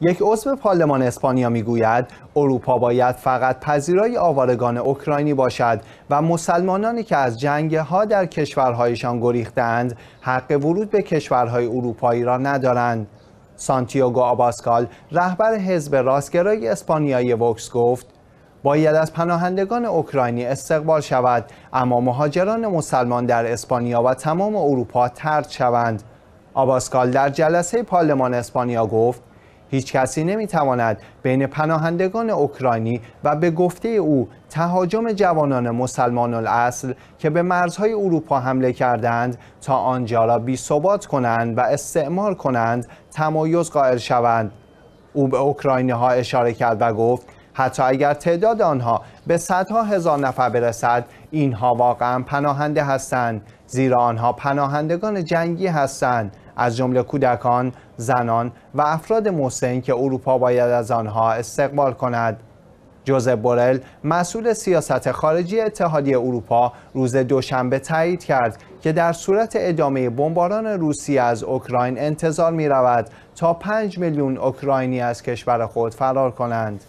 یک عضو پارلمان اسپانیا میگوید اروپا باید فقط پذیرای آوارگان اوکراینی باشد و مسلمانانی که از جنگ ها در کشورهایشان گریختند حق ورود به کشورهای اروپایی را ندارند سانتیاگو آباسکال رهبر حزب راستگرای اسپانیایی وکس گفت باید از پناهندگان اوکراینی استقبال شود اما مهاجران مسلمان در اسپانیا و تمام اروپا ترد شوند آباسکال در جلسه پارلمان اسپانیا گفت هیچ کسی نمیتواند بین پناهندگان اوکراینی و به گفته او تهاجم جوانان مسلمان الاصل که به مرزهای اروپا حمله کردند تا آنجا را بی ثبات کنند و استعمار کنند تمایز قائل شوند او به اوکراینی ها اشاره کرد و گفت حتی اگر تعداد آنها به صدها هزار نفر برسد اینها واقعا پناهنده هستند زیرا آنها پناهندگان جنگی هستند از جمله کودکان، زنان و افراد مسن که اروپا باید از آنها استقبال کند. جوزپ بورل مسئول سیاست خارجی اتحادیه اروپا روز دوشنبه تایید کرد که در صورت ادامه بمباران روسیه از اوکراین انتظار می رود تا 5 میلیون اوکراینی از کشور خود فرار کنند.